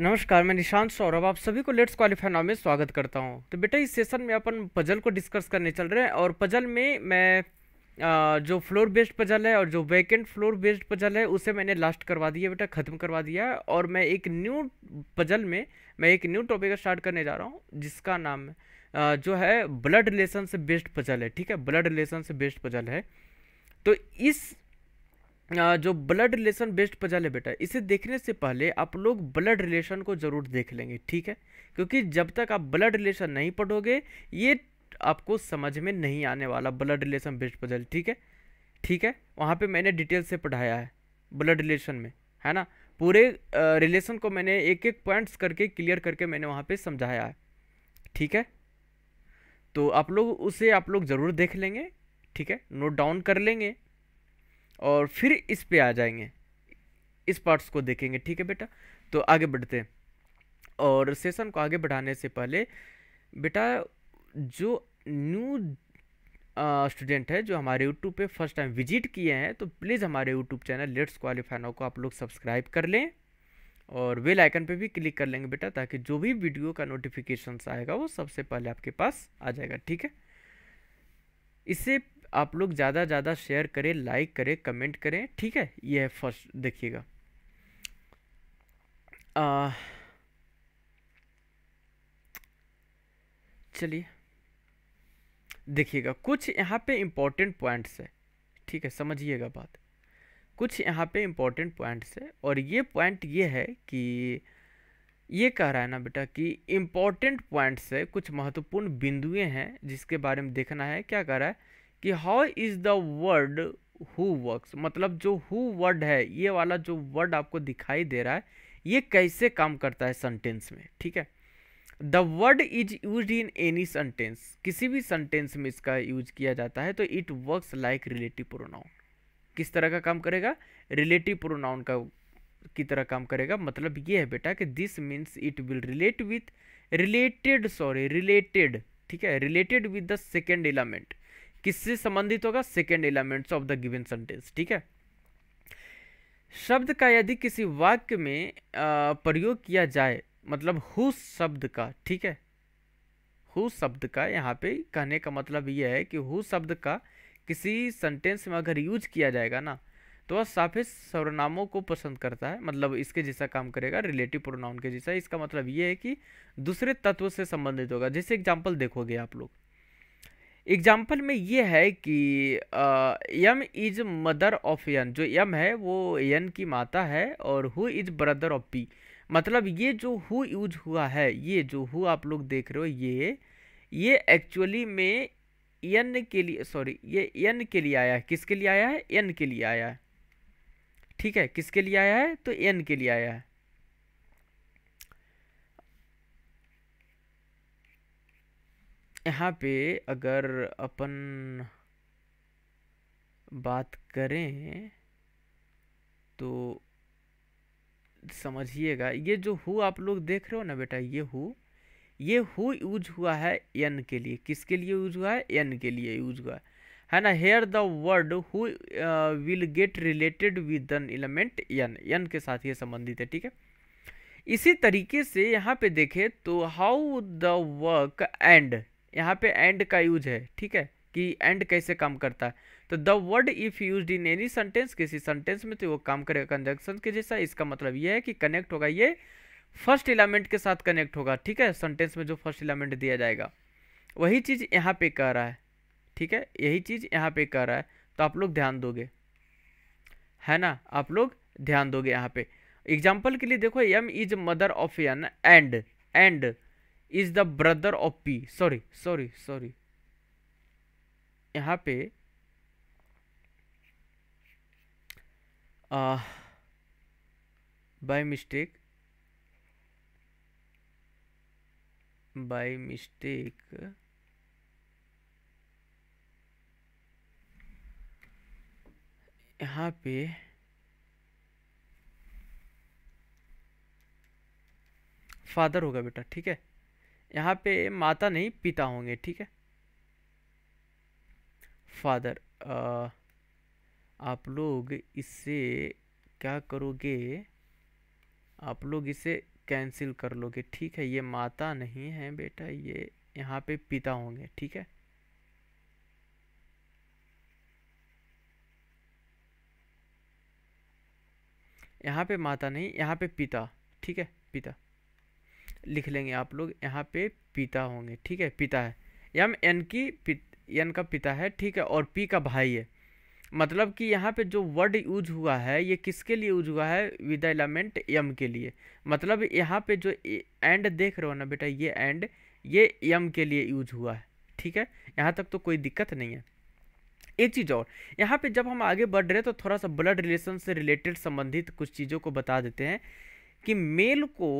नमस्कार मैं निशांत सौरभ आप सभी को लेट्स क्वालिफाई नाम में स्वागत करता हूं तो बेटा इस सेशन में अपन पजल को डिस्कस करने चल रहे हैं और पजल में मैं जो फ्लोर बेस्ड पजल है और जो वैकेंट फ्लोर बेस्ड पजल है उसे मैंने लास्ट करवा दिया बेटा ख़त्म करवा दिया है और मैं एक न्यू पजल में मैं एक न्यू टॉपिक स्टार्ट करने जा रहा हूँ जिसका नाम जो है ब्लड रिलेशन से बेस्ड पजल है ठीक है ब्लड रिलेशन से बेस्ड पजल है तो इस जो ब्लड रिलेशन बेस्ट पजल है बेटा इसे देखने से पहले आप लोग ब्लड रिलेशन को ज़रूर देख लेंगे ठीक है क्योंकि जब तक आप ब्लड रिलेशन नहीं पढ़ोगे ये आपको समझ में नहीं आने वाला ब्लड रिलेशन बेस्ट पजल ठीक है ठीक है वहाँ पे मैंने डिटेल से पढ़ाया है ब्लड रिलेशन में है ना पूरे रिलेशन को मैंने एक एक पॉइंट्स करके क्लियर करके मैंने वहाँ पे समझाया है ठीक है तो आप लोग उसे आप लोग ज़रूर देख लेंगे ठीक है नोट डाउन कर लेंगे और फिर इस पे आ जाएंगे इस पार्ट्स को देखेंगे ठीक है बेटा तो आगे बढ़ते हैं और सेशन को आगे बढ़ाने से पहले बेटा जो न्यू स्टूडेंट है जो हमारे यूट्यूब पे फर्स्ट टाइम विजिट किए हैं तो प्लीज़ हमारे यूट्यूब चैनल लेट्स क्वालिफाइन को आप लोग सब्सक्राइब कर लें और वेल आइकन पे भी क्लिक कर लेंगे बेटा ताकि जो भी वीडियो का नोटिफिकेशन आएगा वो सबसे पहले आपके पास आ जाएगा ठीक है इससे आप लोग ज़्यादा ज़्यादा शेयर करें लाइक करें कमेंट करें ठीक है ये है फर्स्ट देखिएगा चलिए देखिएगा कुछ यहाँ पे इम्पोर्टेंट पॉइंट्स है ठीक है समझिएगा बात कुछ यहाँ पे इम्पोर्टेंट पॉइंट्स है और ये पॉइंट ये है कि ये कह रहा है ना बेटा कि इम्पोर्टेंट पॉइंट्स है कुछ महत्वपूर्ण बिंदुएं हैं जिसके बारे में देखना है क्या कह रहा है कि how is the word who works मतलब जो हु वर्ड है ये वाला जो वर्ड आपको दिखाई दे रहा है ये कैसे काम करता है सेंटेंस में ठीक है the word is use in any sentence किसी भी सेंटेंस में इसका यूज किया जाता है तो it works like relative pronoun किस तरह का काम करेगा रिलेटिव प्रोनाउन का की तरह काम करेगा मतलब ये है बेटा कि this means it will relate with related sorry related ठीक है related with the second element किससे संबंधित होगा second elements of the given sentence ठीक है शब्द का यदि किसी वाक्य में प्रयोग किया जाए मतलब हु शब्द का ठीक है हु शब्द का यहाँ पे कहने का मतलब यह है कि हु शब्द का किसी सेंटेंस में अगर यूज किया जाएगा ना तो वह साफिस सर्वनामों को पसंद करता है मतलब इसके जैसा काम करेगा रिलेटिव प्रोनाउन के जैसा इसका मतलब ये है कि दूसरे तत्व से संबंधित होगा जैसे एग्जाम्पल देखोगे आप लोग एग्जाम्पल में ये है कि M is mother of N जो यम है वो यन की माता है और who is brother of P मतलब ये जो हु यूज हुआ है ये जो हु आप लोग देख रहे हो ये ये एक्चुअली में यन के लिए सॉरी ये यन के लिए आया है किसके लिए आया है यन के लिए आया है ठीक है किसके लिए आया है तो यन के लिए आया है यहाँ पे अगर अपन बात करें तो समझिएगा ये जो हु आप लोग देख रहे हो ना बेटा ये हु ये हु यूज हुआ है एन के लिए किसके लिए यूज हुआ है एन के लिए यूज हुआ है है ना here the word who will get related with an element N N के साथ ये संबंधित है ठीक है इसी तरीके से यहाँ पे देखें तो हाउ द वर्क एंड यहाँ पे एंड का यूज है ठीक है कि एंड कैसे काम करता है तो the word if use in any sentence किसी सेंटेंस में तो वो काम करेगा कंजक्शन के जैसा इसका मतलब ये है कि कनेक्ट होगा ये फर्स्ट एलिमेंट के साथ कनेक्ट होगा ठीक है सेंटेंस में जो फर्स्ट एलिमेंट दिया जाएगा वही चीज़ यहाँ पे कह रहा है ठीक है यही चीज़ यहाँ पे कह रहा है तो आप लोग ध्यान दोगे है ना आप लोग ध्यान दोगे यहाँ पे एग्जाम्पल के लिए देखो M is mother of N and and is the brother of P sorry sorry sorry यहाँ पे बाय मिस्टेक बाय मिस्टेक यहाँ पे फादर होगा बेटा ठीक है यहाँ पे माता नहीं पिता होंगे ठीक है फादर आ, आप लोग इसे क्या करोगे आप लोग इसे कैंसिल कर लोगे ठीक है ये माता नहीं है बेटा ये यहाँ पे पिता होंगे ठीक है यहाँ पे माता नहीं यहाँ पे पिता ठीक है पिता लिख लेंगे आप लोग यहाँ पे पिता होंगे ठीक है पिता है यम एन की एन का पिता है ठीक है और पी का भाई है मतलब कि यहाँ पे जो वर्ड यूज हुआ है ये किसके लिए यूज हुआ है विद एलिमेंट यम के लिए मतलब यहाँ पे जो एंड देख रहे हो ना बेटा ये एंड ये यम के लिए यूज हुआ है ठीक है यहाँ तक तो कोई दिक्कत नहीं है एक चीज़ और यहाँ पे जब हम आगे बढ़ रहे हैं तो थोड़ा सा ब्लड रिलेशन से रिलेटेड संबंधित कुछ चीज़ों को बता देते हैं कि मेल को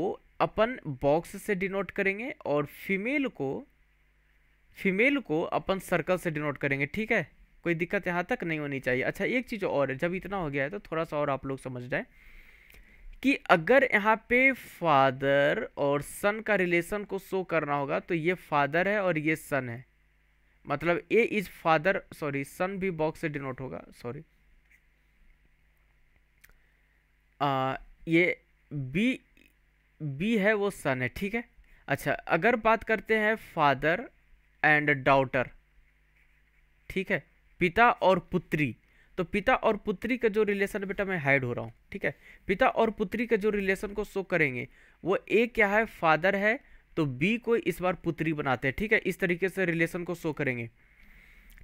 अपन बॉक्स से डिनोट करेंगे और फीमेल को फीमेल को अपन सर्कल से डिनोट करेंगे ठीक है कोई दिक्कत यहाँ तक नहीं होनी चाहिए अच्छा एक चीज़ और है जब इतना हो गया है तो थोड़ा सा और आप लोग समझ जाए कि अगर यहाँ पे फादर और सन का रिलेशन को शो करना होगा तो ये फादर है और ये सन है मतलब A is father sorry son भी बॉक्स से डिनोट होगा सॉरी ये बी बी है वो सन है ठीक है अच्छा अगर बात करते हैं फादर एंड डाउटर ठीक है पिता और पुत्री तो पिता और पुत्री का जो रिलेशन बेटा मैं हाइड हो रहा हूँ ठीक है पिता और पुत्री का जो रिलेशन को शो करेंगे वो ए क्या है फादर है तो बी को इस बार पुत्री बनाते हैं ठीक है इस तरीके से रिलेशन को शो करेंगे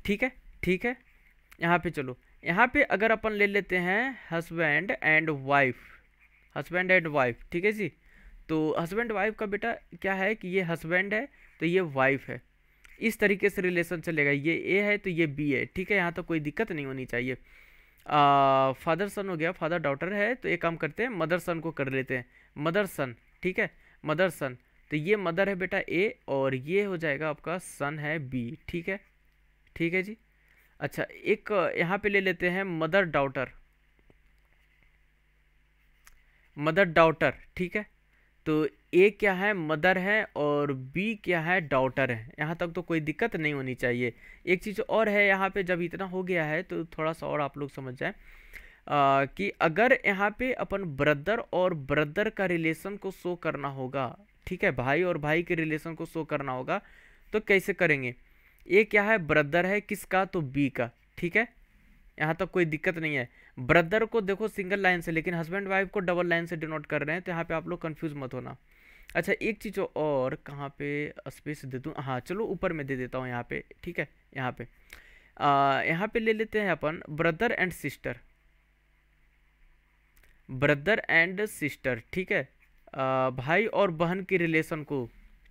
ठीक है ठीक है यहाँ पे चलो यहाँ पे अगर अपन ले लेते हैं husband and wife husband and wife ठीक है जी तो हस्बैंड वाइफ का बेटा क्या है कि ये हस्बैंड है तो ये वाइफ है इस तरीके से रिलेशन चलेगा ये ए है तो ये बी है ठीक है यहाँ तो कोई दिक्कत नहीं होनी चाहिए फादर सन हो गया फादर डॉटर है तो एक काम करते हैं मदर सन को कर लेते हैं मदर सन ठीक है मदर सन तो ये मदर है बेटा ए और ये हो जाएगा आपका सन है बी ठीक है ठीक है जी अच्छा एक यहाँ पे ले लेते हैं मदर डॉटर मदर डाउटर ठीक है तो ए क्या है मदर है और बी क्या है डाउटर है यहाँ तक तो कोई दिक्कत नहीं होनी चाहिए एक चीज़ और है यहाँ पे जब इतना हो गया है तो थोड़ा सा और आप लोग समझ जाए कि अगर यहाँ पे अपन ब्रदर और ब्रदर का रिलेशन को शो करना होगा ठीक है भाई और भाई के रिलेशन को शो करना होगा तो कैसे करेंगे ए क्या है ब्रदर है किसका तो बी का ठीक है यहाँ तक कोई दिक्कत नहीं है ब्रदर को देखो सिंगल लाइन से लेकिन हस्बैंड वाइफ को डबल लाइन से डिनोट कर रहे हैं तो यहाँ पे आप लोग कन्फ्यूज़ मत होना अच्छा एक चीज़ और कहाँ पे स्पेस दे दूँ हाँ चलो ऊपर में दे देता हूँ यहाँ पे ठीक है यहाँ पे आ, यहाँ पे ले लेते हैं अपन brother and sister brother and sister ठीक है आ, भाई और बहन के रिलेशन को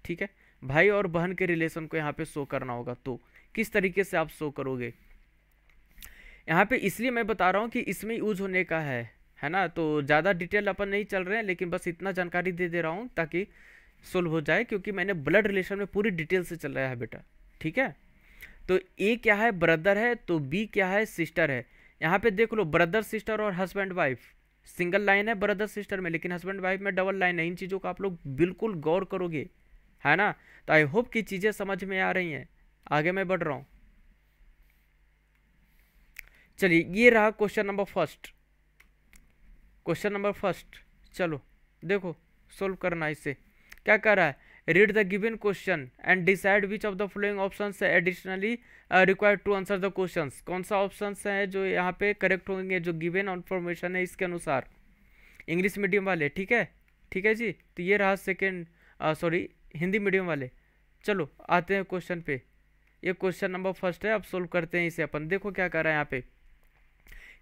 ठीक है भाई और बहन के रिलेशन को यहाँ पे शो करना होगा तो किस तरीके से आप शो करोगे यहाँ पे इसलिए मैं बता रहा हूँ कि इसमें यूज होने का है है ना तो ज़्यादा डिटेल अपन नहीं चल रहे हैं लेकिन बस इतना जानकारी दे दे रहा हूँ ताकि सोल्व हो जाए क्योंकि मैंने ब्लड रिलेशन में पूरी डिटेल से चल रहा है बेटा ठीक है तो ए क्या है ब्रदर है तो बी क्या है सिस्टर है यहाँ पे देख लो ब्रदर सिस्टर और हस्बैंड वाइफ सिंगल लाइन है ब्रदर सिस्टर में लेकिन हस्बैंड वाइफ में डबल लाइन है इन चीज़ों का आप लोग बिल्कुल गौर करोगे है ना तो आई होप कि चीज़ें समझ में आ रही हैं आगे मैं बढ़ रहा हूँ चलिए ये रहा question number first question number first चलो देखो सोल्व करना इसे क्या कर रहा है read the given question and decide which of the following option additionally required to answer the question कौन सा ऑप्शन है जो यहाँ पे करेक्ट होंगे जो गिवन इन्फॉर्मेशन है इसके अनुसार इंग्लिश मीडियम वाले ठीक है ठीक है जी तो ये रहा second sorry uh, Hindi medium वाले चलो आते हैं क्वेश्चन पे ये क्वेश्चन नंबर फर्स्ट है अब सोल्व करते हैं इसे अपन देखो क्या कर रहा है यहाँ पे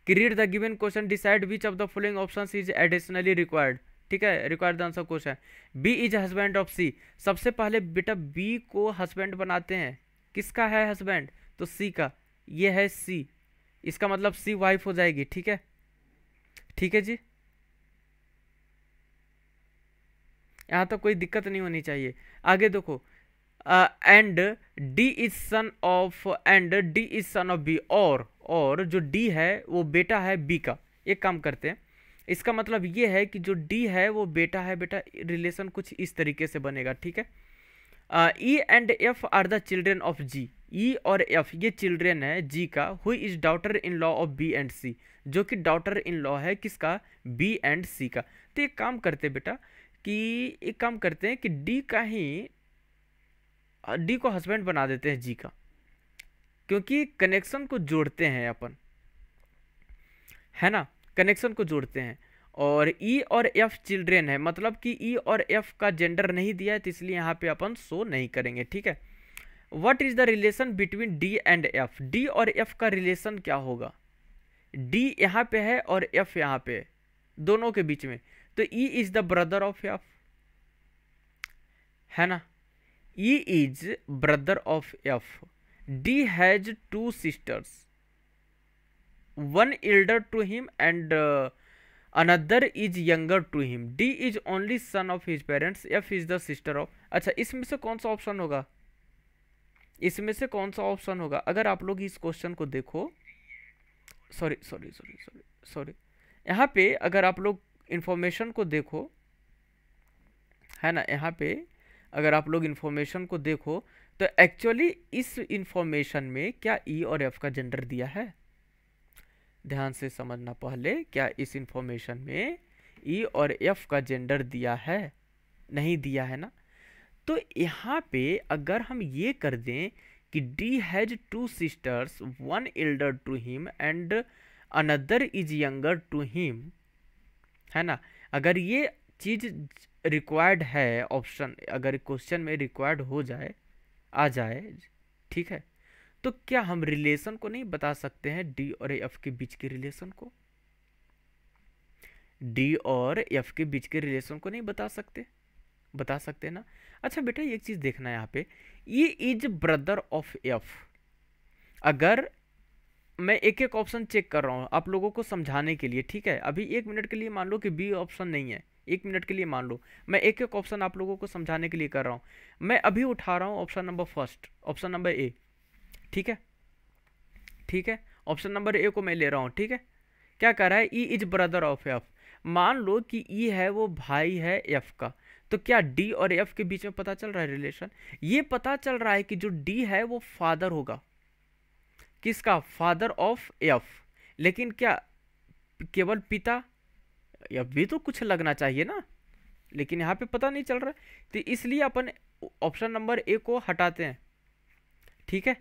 create the given question decide which of the following option is additionally required ठीक है required the answer question B is husband of C सबसे पहले बेटा बी को हस्बैंड बनाते हैं किसका है हस्बैंड तो सी का ये है सी इसका मतलब सी वाइफ हो जाएगी ठीक है ठीक है जी यहाँ तक तो कोई दिक्कत नहीं होनी चाहिए आगे देखो and D is son of and D is son of B और और जो डी है वो बेटा है बी का एक काम करते हैं इसका मतलब ये है कि जो डी है वो बेटा है बेटा रिलेशन कुछ इस तरीके से बनेगा ठीक है E and F are the children of G E और एफ ये चिल्ड्रेन है जी का who is daughter in law of B and C जो कि डाउटर इन लॉ है किसका बी एंड सी का तो एक काम करते बेटा कि एक काम करते हैं कि डी का ही डी को हस्बैंड बना देते हैं जी का क्योंकि कनेक्शन को जोड़ते हैं अपन है ना कनेक्शन को जोड़ते हैं और ई e और एफ चिल्ड्रेन है मतलब कि ई e और एफ का जेंडर नहीं दिया है तो इसलिए यहाँ पे अपन शो नहीं करेंगे ठीक है what is the relation between D and F D और एफ का रिलेशन क्या होगा डी यहाँ पे है और एफ यहाँ पे दोनों के बीच में तो E is the brother of F है ना E is brother of F D has two sisters one elder to him and another is younger to him D is only son of his parents F is the sister of अच्छा इसमें से कौन सा option होगा इसमें से कौन सा ऑप्शन होगा अगर आप लोग इस क्वेश्चन को देखो sorry sorry sorry sorry sorry यहाँ पे अगर आप लोग इन्फॉर्मेशन को देखो है ना यहाँ पे अगर आप लोग इन्फॉर्मेशन को देखो तो एक्चुअली इस इंफॉर्मेशन में क्या ई e और एफ का जेंडर दिया है ध्यान से समझना पहले क्या इस इंफॉर्मेशन में ई e और एफ का जेंडर दिया है नहीं दिया है ना तो यहाँ पे अगर हम ये कर दें कि D has two sisters one elder to him and another is younger to him है ना अगर ये चीज़ रिक्वायर्ड है ऑप्शन अगर क्वेश्चन में रिक्वायर्ड हो जाए आ जाए ठीक है तो क्या हम रिलेशन को नहीं बता सकते हैं डी और एफ के बीच के रिलेशन को डी और एफ के बीच के रिलेशन को नहीं बता सकते बता सकते ना अच्छा बेटा एक चीज़ देखना है यहाँ पे ये इज ब्रदर ऑफ एफ अगर मैं एक एक ऑप्शन चेक कर रहा हूँ आप लोगों को समझाने के लिए ठीक है अभी एक मिनट के लिए मान लो कि बी ऑप्शन नहीं है एक मिनट के लिए मान लो मैं एक एक ऑप्शन आप लोगों को समझाने के लिए कर रहा हूँ मैं अभी उठा रहा हूँ option number first option number A ठीक है ठीक है ऑप्शन नंबर ए को मैं ले रहा हूँ ठीक है क्या कर रहा है E is brother of F मान लो कि ई e है वो भाई है एफ का तो क्या डी और एफ के बीच में पता चल रहा है रिलेशन ये पता चल रहा है कि जो डी है वो फादर होगा किसका फादर ऑफ एफ लेकिन क्या केवल पिता या भी तो कुछ लगना चाहिए ना लेकिन यहाँ पे पता नहीं चल रहा तो इसलिए अपन ऑप्शन नंबर ए को हटाते हैं ठीक है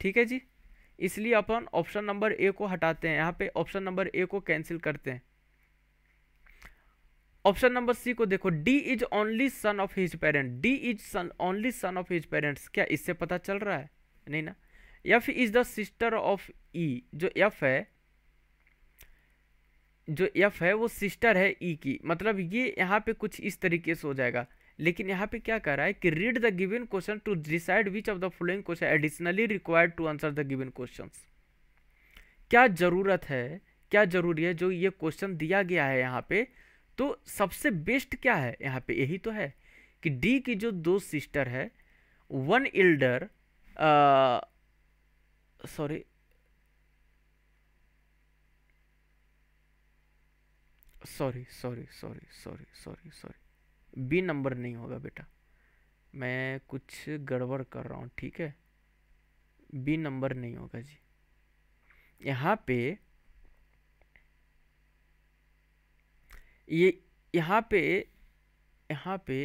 ठीक है जी इसलिए अपन ऑप्शन नंबर ए को हटाते हैं यहाँ पे ऑप्शन नंबर ए को कैंसिल करते हैं ऑप्शन नंबर सी को देखो D is only son of his parent D is son only son of his parents क्या इससे पता चल रहा है नहीं ना F is the sister of E जो एफ है जो एफ़ है वो सिस्टर है ई e की मतलब ये यहाँ पे कुछ इस तरीके से हो जाएगा लेकिन यहाँ पे क्या कह रहा है कि read the given question to decide which of the following question additionally required to answer the given question क्या ज़रूरत है क्या ज़रूरी है जो ये क्वेश्चन दिया गया है यहाँ पे तो सबसे बेस्ट क्या है यहाँ पे यही तो है कि डी की जो दो सिस्टर है one elder sorry sorry sorry sorry sorry sorry sorry B number नहीं होगा बेटा मैं कुछ गड़बड़ कर रहा हूँ ठीक है बी नंबर नहीं होगा जी यहाँ पे ये यहाँ पे यहाँ पे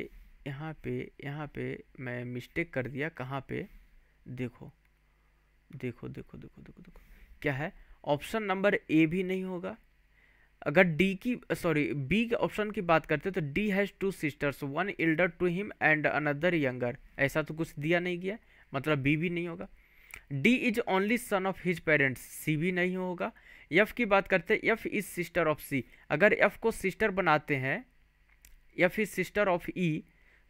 यहाँ पे यहाँ पे मैं मिस्टेक कर दिया कहाँ पे देखो देखो देखो देखो देखो देखो क्या है ऑप्शन नंबर ए भी नहीं होगा अगर डी की सॉरी बी के ऑप्शन की बात करते तो D has two sisters one elder to him and another younger ऐसा तो कुछ दिया नहीं गया मतलब बी भी नहीं होगा D is only son of his parents C भी नहीं होगा एफ की बात करते हैं F is sister of C अगर एफ को सिस्टर बनाते हैं F is sister of E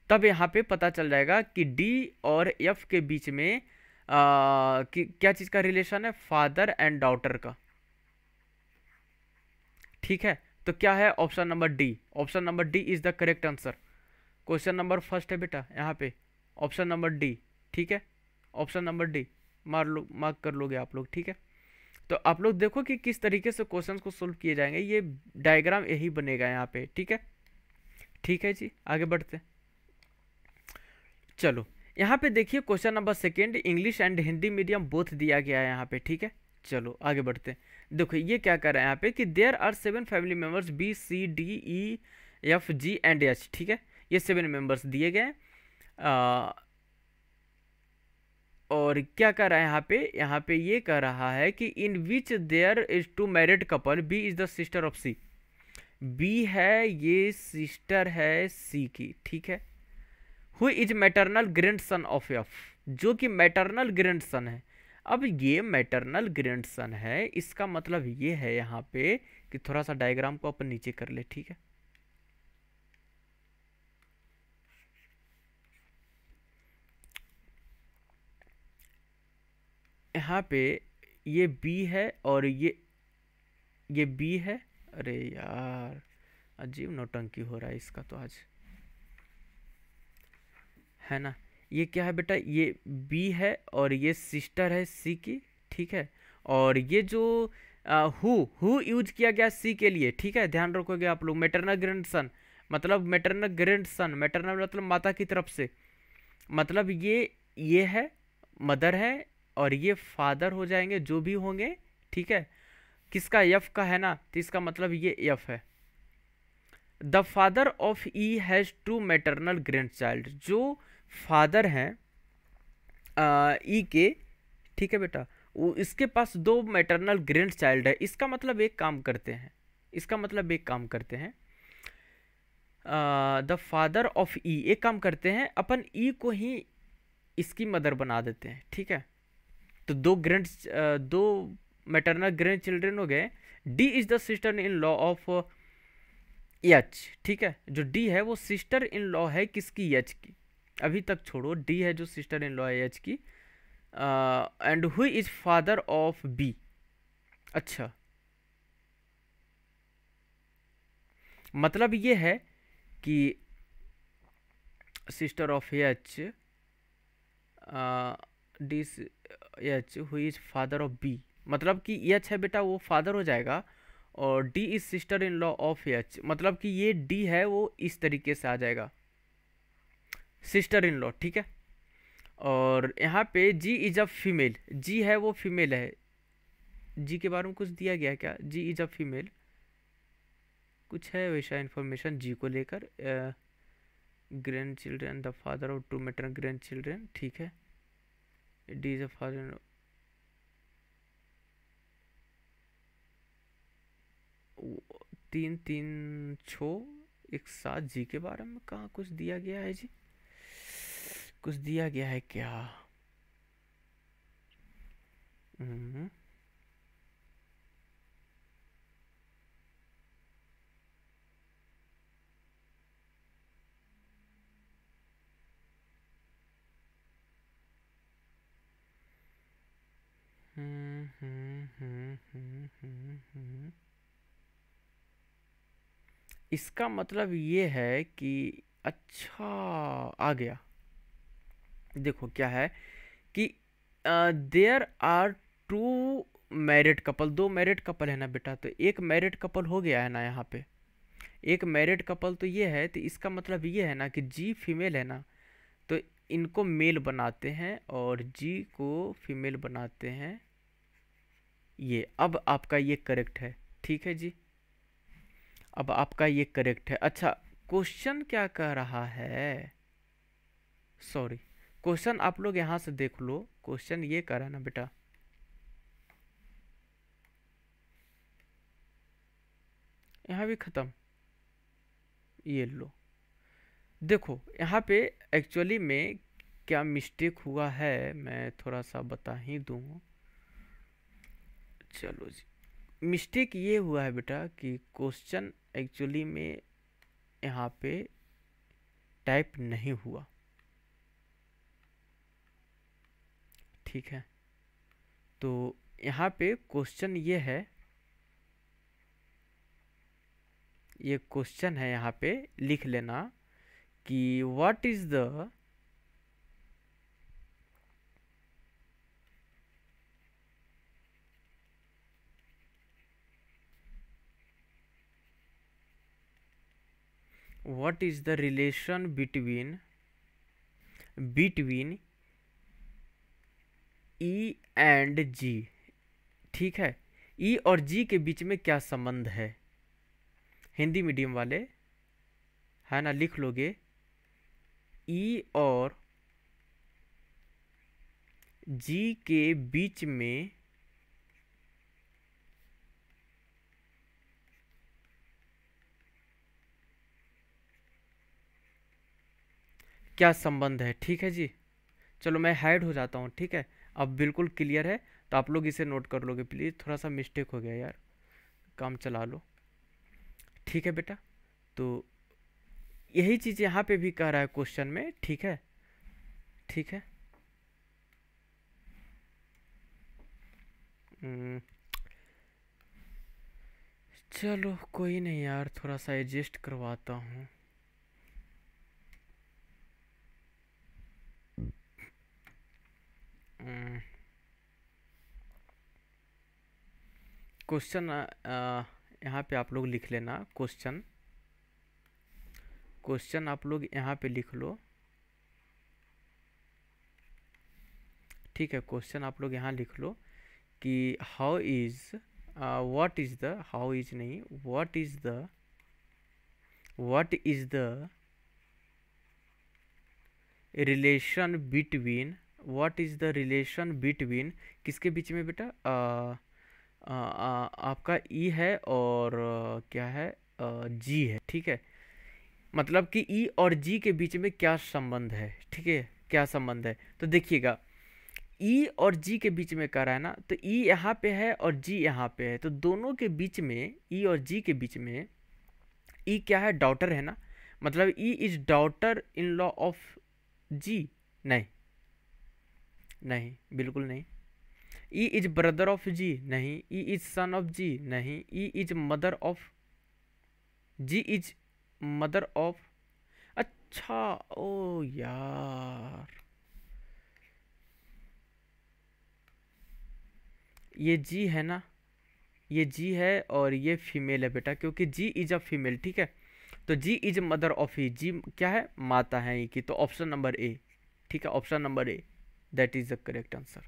तब यहाँ पे पता चल जाएगा कि डी और एफ के बीच में आ, कि, क्या चीज़ का रिलेशन है फादर एंड डॉटर का ठीक है तो क्या है option number D option number D is the correct answer question number first है बेटा यहाँ पे ऑप्शन नंबर डी ठीक है ऑप्शन नंबर डी मार लो मार्क कर लोगे आप लोग ठीक है तो आप लोग देखो कि किस तरीके से क्वेश्चंस को सोल्व किए जाएंगे ये डायग्राम यही बनेगा यहाँ पे ठीक है ठीक है जी आगे बढ़ते चलो यहाँ पे देखिए question number second English and Hindi medium both दिया गया है यहाँ पे ठीक है चलो आगे बढ़ते हैं देखो ये क्या कर रहा है यहाँ पे कि there are seven family members B C D E F G and H ठीक है ये सेवन मेम्बर्स दिए गए और क्या कर रहा है यहाँ पे यहाँ पे ये कह रहा है कि in which there is two married couple B is the sister of C B है ये सिस्टर है सी की ठीक है who is maternal grand son of F जो कि मैटरनल ग्रैंड सन है अब ये मैटरनल ग्रैंडसन है इसका मतलब ये है यहाँ पे कि थोड़ा सा डायग्राम को अपन नीचे कर ले ठीक है यहाँ पे ये बी है और ये ये बी है अरे यार अजीब नौटंकी हो रहा है इसका तो आज है ना ये क्या है बेटा ये बी है और ये सिस्टर है सी की ठीक है और ये जो हु हु यूज किया गया सी के लिए ठीक है ध्यान रखोगे आप लोग मेटरनल ग्रैंड सन मतलब मेटरनल ग्रैंड सन मेटरनल मतलब माता की तरफ से मतलब ये ये है मदर है और ये फादर हो जाएंगे जो भी होंगे ठीक है किसका यफ का है ना तो इसका मतलब ये यफ है the father of E has two maternal grand child जो फादर हैं ई के ठीक है बेटा इसके पास दो मैटरनल ग्रैंड चाइल्ड है इसका मतलब एक काम करते हैं इसका मतलब एक काम करते हैं द फादर ऑफ ई एक काम करते हैं अपन ई e को ही इसकी मदर बना देते हैं ठीक है तो दो ग्रैंड दो मैटरनल ग्रैंड चिल्ड्रेन हो गए D is the sister in law of H ठीक है जो डी है वो सिस्टर इन लॉ है किसकी एच की अभी तक छोड़ो डी है जो सिस्टर इन लॉ एच की and who is father of B अच्छा मतलब ये है कि sister of H D H who is father of B मतलब कि एच अच्छा है बेटा वो फादर हो जाएगा और D is sister in law of H मतलब कि ये डी है वो इस तरीके से आ जाएगा सिस्टर इन लॉ ठीक है और यहाँ पे जी इज अ फीमेल जी है वो फीमेल है जी के बारे में कुछ दिया गया क्या जी इज अ फीमेल कुछ है वैसा इन्फॉर्मेशन जी को लेकर grandchildren the father of two matter grandchildren ठीक है डी इज अ फादर तीन तीन छो एक सात जी के बारे में कहाँ कुछ दिया गया है जी कुछ दिया गया है क्या हम्म।, हम्म, हम्म, हम्म इसका मतलब ये है कि अच्छा आ गया देखो क्या है कि there are two married couple दो मैरिड कपल है ना बेटा तो एक मैरिड कपल हो गया है ना यहाँ पे एक मैरिड कपल तो ये है तो इसका मतलब ये है ना कि जी फीमेल है ना तो इनको मेल बनाते हैं और जी को फीमेल बनाते हैं ये अब आपका ये करेक्ट है ठीक है जी अब आपका ये करेक्ट है अच्छा क्वेश्चन क्या कह रहा है सॉरी क्वेश्चन आप लोग यहाँ से देख लो क्वेश्चन ये कर ना बेटा यहाँ भी ख़त्म ये लो देखो यहाँ पे एक्चुअली में क्या मिस्टेक हुआ है मैं थोड़ा सा बता ही दू चलो जी मिस्टेक ये हुआ है बेटा कि क्वेश्चन एक्चुअली में यहाँ पे टाइप नहीं हुआ ठीक है तो यहाँ पे क्वेश्चन ये है ये क्वेश्चन है यहाँ पे लिख लेना कि what is the what is the relation between between E and G ठीक है ई e और जी के बीच में क्या संबंध है हिंदी मीडियम वाले है ना लिख लोगे ई e और जी के बीच में क्या संबंध है ठीक है जी चलो मैं हाइड हो जाता हूँ ठीक है अब बिल्कुल क्लियर है तो आप लोग इसे नोट कर लोगे प्लीज़ थोड़ा सा मिस्टेक हो गया यार काम चला लो ठीक है बेटा तो यही चीज़ यहाँ पे भी कह रहा है क्वेश्चन में ठीक है ठीक है हम्म। चलो कोई नहीं यार थोड़ा सा एडजस्ट करवाता हूँ क्वेश्चन mm. uh, यहाँ पे आप लोग लिख लेना क्वेश्चन क्वेश्चन आप लोग यहाँ पे लिख लो ठीक है क्वेश्चन आप लोग यहाँ लिख लो कि how is what is the how is नहीं what is the what is the relation between what is the relation between किसके बीच में बेटा आ, आ, आ, आपका ई e है और क्या है जी है ठीक है मतलब कि ई e और जी के बीच में क्या संबंध है ठीक है क्या संबंध है तो देखिएगा ई e और जी के बीच में कह रहा है ना तो ई e यहाँ पे है और जी यहाँ पे है तो दोनों के बीच में ई e और जी के बीच में ई e क्या है डॉटर है ना मतलब E is daughter in law of G नहीं नहीं बिल्कुल नहीं E is brother of G नहीं E is son of G नहीं E is mother of G is mother of अच्छा ओ यार ये जी है ना ये जी है और ये फीमेल है बेटा क्योंकि जी इज अ फीमेल ठीक है तो G is mother of E G क्या है माता है ई की तो ऑप्शन नंबर ए ठीक है option number A that is the correct answer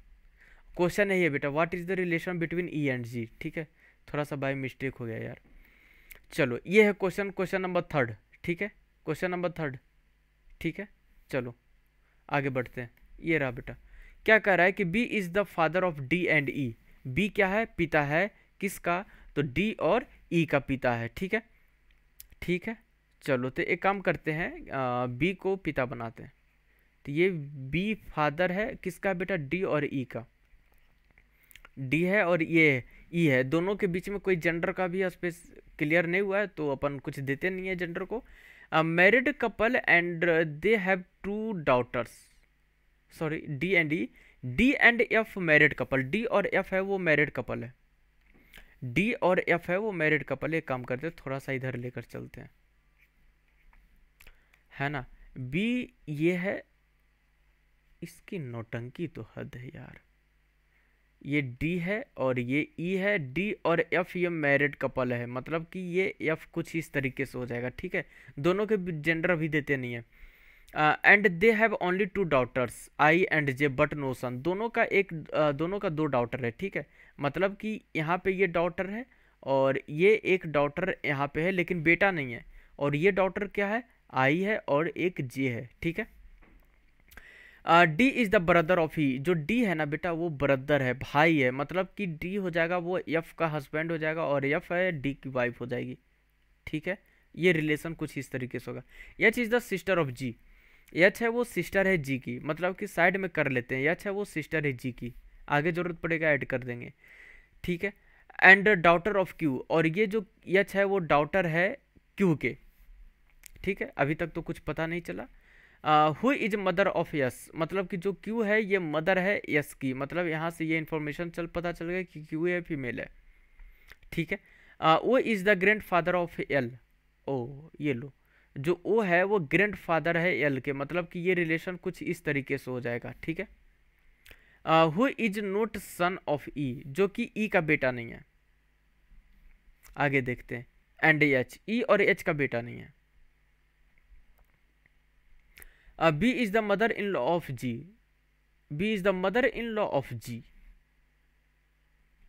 question है ये बेटा what is the relation between E and G ठीक है थोड़ा सा बाई मिस्टेक हो गया यार चलो ये है क्वेश्चन क्वेश्चन नंबर थर्ड ठीक है क्वेश्चन नंबर थर्ड ठीक है चलो आगे बढ़ते हैं ये रहा बेटा क्या कह रहा है कि B is the father of D and E B क्या है पिता है किसका तो डी और ई e का पिता है ठीक है ठीक है चलो तो एक काम करते हैं बी को पिता बनाते हैं तो ये बी फादर है किसका बेटा डी और ई e का डी है और ये ई e है दोनों के बीच में कोई जेंडर का भी स्पेस क्लियर नहीं हुआ है तो अपन कुछ देते नहीं है जेंडर को married couple and they have two daughters sorry D and E D and F married couple D और एफ है वो मैरिड कपल है डी और एफ है वो मैरिड कपल एक काम करते हैं थोड़ा सा इधर लेकर चलते हैं है ना बी ये है इसकी नौटंकी तो हद है यार ये डी है और ये ई e है डी और एफ ये मैरिड कपल है मतलब कि ये एफ कुछ इस तरीके से हो जाएगा ठीक है दोनों के जेंडर अभी देते नहीं है and they have only two daughters I and J but no son दोनों का एक uh, दोनों का दो डाउटर है ठीक है मतलब कि यहाँ पे ये डॉटर है और ये एक डॉटर यहाँ पे है लेकिन बेटा नहीं है और ये डॉटर क्या है आई है और एक जे है ठीक है D is the brother of he जो डी है ना बेटा वो ब्रदर है भाई है मतलब कि डी हो जाएगा वो एफ का हस्बैंड हो जाएगा और एफ है डी की वाइफ हो जाएगी ठीक है ये रिलेशन कुछ इस तरीके से होगा H is the sister of G H है वो सिस्टर है जी की मतलब कि साइड में कर लेते हैं एच है वो सिस्टर है जी की आगे ज़रूरत पड़ेगा ऐड कर देंगे ठीक है एंड डाउटर ऑफ क्यू और ये जो एच है वो डाउटर है क्यू के ठीक है अभी तक तो कुछ पता नहीं चला who is mother of S मतलब कि जो क्यू है ये मदर है यस की मतलब यहाँ से ये इन्फॉर्मेशन चल पता चल गया कि क्यू है फीमेल है ठीक है O is the grandfather of L O ये लो जो ओ है वो ग्रैंड फादर है एल के मतलब कि ये रिलेशन कुछ इस तरीके से हो जाएगा ठीक है who is not son of E जो कि ई e का बेटा नहीं है आगे देखते हैं एंड एच ई और एच का बेटा नहीं है uh, b is the mother-in-law of g b is the mother-in-law of g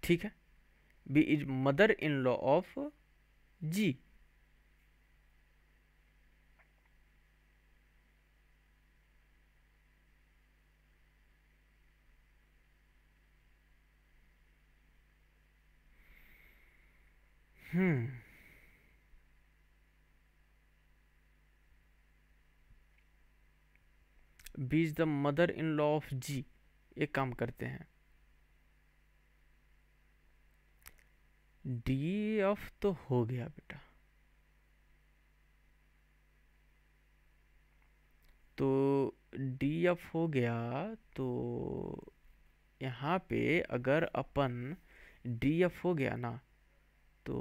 ठीक है? B is mother-in-law of G. Hmm. B is the mother in law of G एक काम करते हैं डी ऑफ तो हो गया बेटा तो डी एफ हो गया तो यहाँ पे अगर अपन डी एफ हो गया ना तो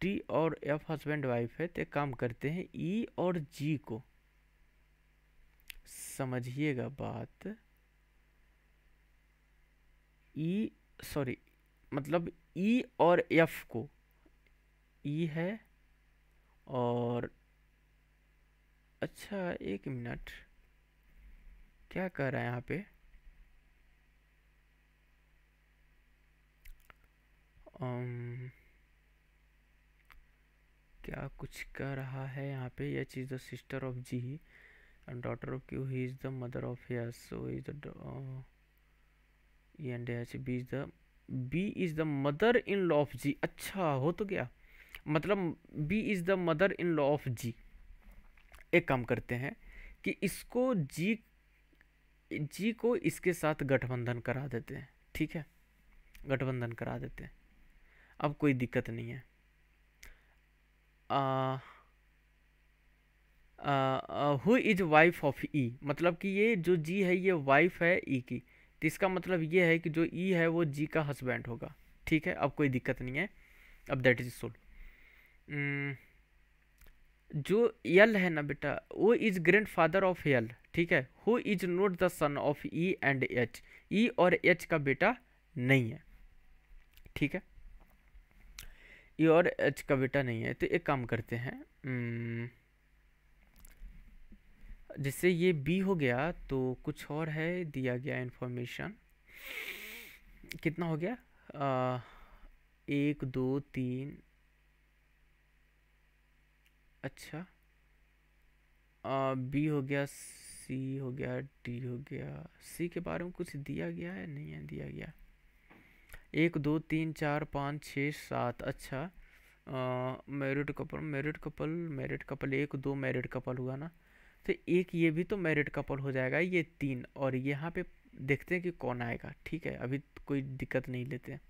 डी और एफ हस्बैंड वाइफ है तो काम करते हैं ई e और जी को समझिएगा बात ई सॉरी मतलब ई और एफ को ई है और अच्छा एक मिनट क्या कर रहा है यहाँ पे आम, क्या कुछ कह रहा है यहाँ पे यह चीज़ द तो सिस्टर ऑफ जी ही and daughter of Q. He is the mother of H. So he is the uh, E and H. B is the B is the mother in law of G. अच्छा हो तो गया मतलब B is the mother in law of G. एक काम करते हैं कि इसको G जी को इसके साथ गठबंधन करा देते हैं ठीक है गठबंधन करा देते हैं अब कोई दिक्कत नहीं है आ, who is wife of E मतलब कि ये जो जी है ये वाइफ है ई e की तो इसका मतलब ये है कि जो ई e है वो जी का हस्बैंड होगा ठीक है अब कोई दिक्कत नहीं है अब दैट इज़ सोल जो यल है ना बेटा O is grandfather of L ठीक है who is not the son of E and H E और एच का बेटा नहीं है ठीक है ई e और एच का बेटा नहीं है तो एक काम करते हैं hmm, जिससे ये बी हो गया तो कुछ और है दिया गया इन्फॉर्मेशन कितना हो गया आ, एक दो तीन अच्छा आ, बी हो गया सी हो गया डी हो गया सी के बारे में कुछ दिया गया है नहीं है दिया गया एक दो तीन चार पाँच छः सात अच्छा married couple married couple married couple एक दो मेरिड कपल हुआ ना तो एक ये भी तो मैरिड कपल हो जाएगा ये तीन और यहाँ पे देखते हैं कि कौन आएगा ठीक है अभी कोई दिक्कत नहीं लेते हैं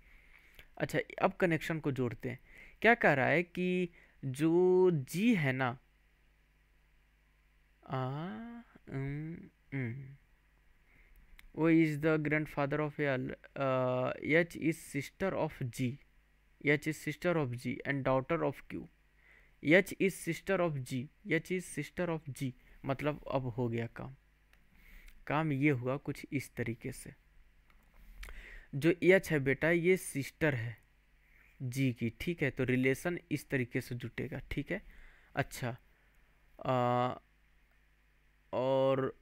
अच्छा अब कनेक्शन को जोड़ते हैं क्या कह रहा है कि जो जी है ना आ O is the grandfather of L H is sister of G H is sister of G and daughter of Q H is sister of G H is sister of G मतलब अब हो गया काम काम ये हुआ कुछ इस तरीके से जो एच अच्छा है बेटा ये सिस्टर है जी की ठीक है तो रिलेशन इस तरीके से जुटेगा ठीक है अच्छा आ, और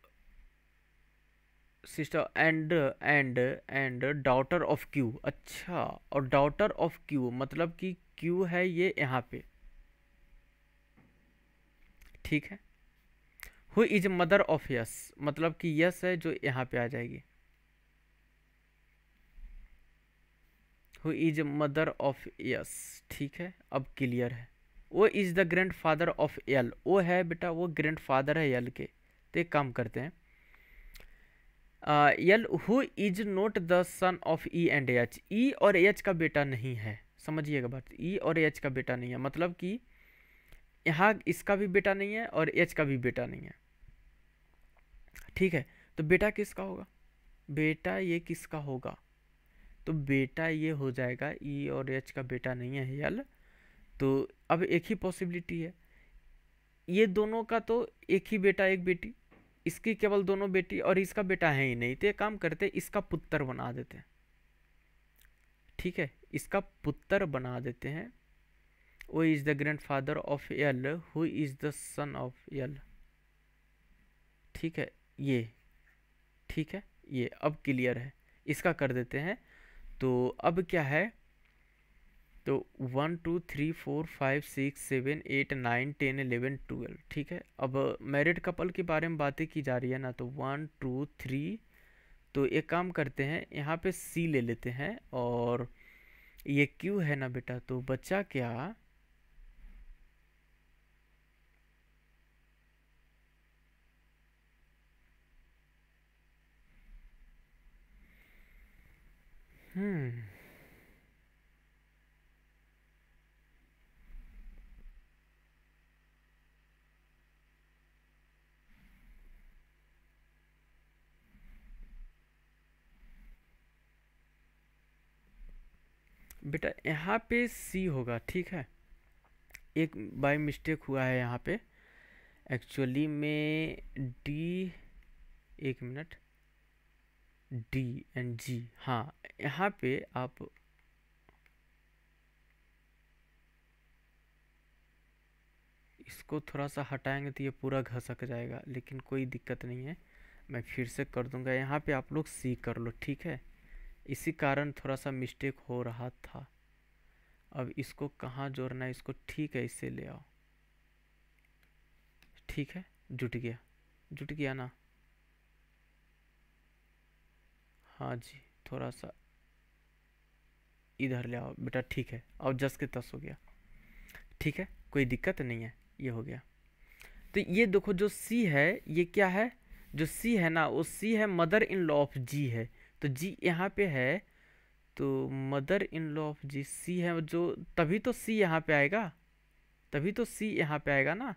sister and and and daughter of Q अच्छा और डाउटर ऑफ क्यू मतलब कि क्यू है ये यहाँ पे ठीक है who is mother of S मतलब कि यस है जो यहाँ पे आ जाएगी who is mother of S ठीक है अब क्लियर है O is the grandfather of L वो है बेटा वो ग्रैंड फादर है यल के तो एक काम करते हैं L who is not the son of E and H E और एच का बेटा नहीं है समझिएगा बात ई e और एच का बेटा नहीं है मतलब कि यहाँ इसका भी बेटा नहीं है और एच का भी बेटा नहीं है ठीक है तो बेटा किसका होगा बेटा ये किसका होगा तो बेटा ये हो जाएगा ई e और एच का बेटा नहीं है यल तो अब एक ही पॉसिबिलिटी है ये दोनों का तो एक ही बेटा एक बेटी इसकी केवल दोनों बेटी और इसका बेटा है ही नहीं तो ये काम करते इसका पुत्र बना देते हैं ठीक है इसका पुत्र बना देते हैं O is the grandfather of L who is the son of L ठीक है ये ठीक है ये अब क्लियर है इसका कर देते हैं तो अब क्या है तो one two three four five six seven eight nine ten eleven twelve ठीक है अब मैरिड कपल के बारे में बातें की जा रही है ना तो वन टू थ्री तो एक काम करते हैं यहाँ पे सी ले लेते हैं और ये क्यू है ना बेटा तो बच्चा क्या Hmm. बेटा यहाँ पे सी होगा ठीक है एक बाय मिस्टेक हुआ है यहाँ पे एक्चुअली में डी एक मिनट डी एंड जी हाँ यहाँ पे आप इसको थोड़ा सा हटाएंगे तो ये पूरा घसक जाएगा लेकिन कोई दिक्कत नहीं है मैं फिर से कर दूंगा यहाँ पे आप लोग सी कर लो ठीक है इसी कारण थोड़ा सा मिस्टेक हो रहा था अब इसको कहाँ जोड़ना है इसको ठीक है इसे ले आओ ठीक है जुट गया जुट गया ना हाँ जी थोड़ा सा इधर ले आओ बेटा ठीक है अब जस के तस हो गया ठीक है कोई दिक्कत नहीं है ये हो गया तो ये देखो जो सी है ये क्या है जो सी है ना वो सी है mother in law of G है तो जी यहाँ पे है तो mother in law of G C है जो तभी तो सी यहाँ पे आएगा तभी तो सी यहाँ पे आएगा ना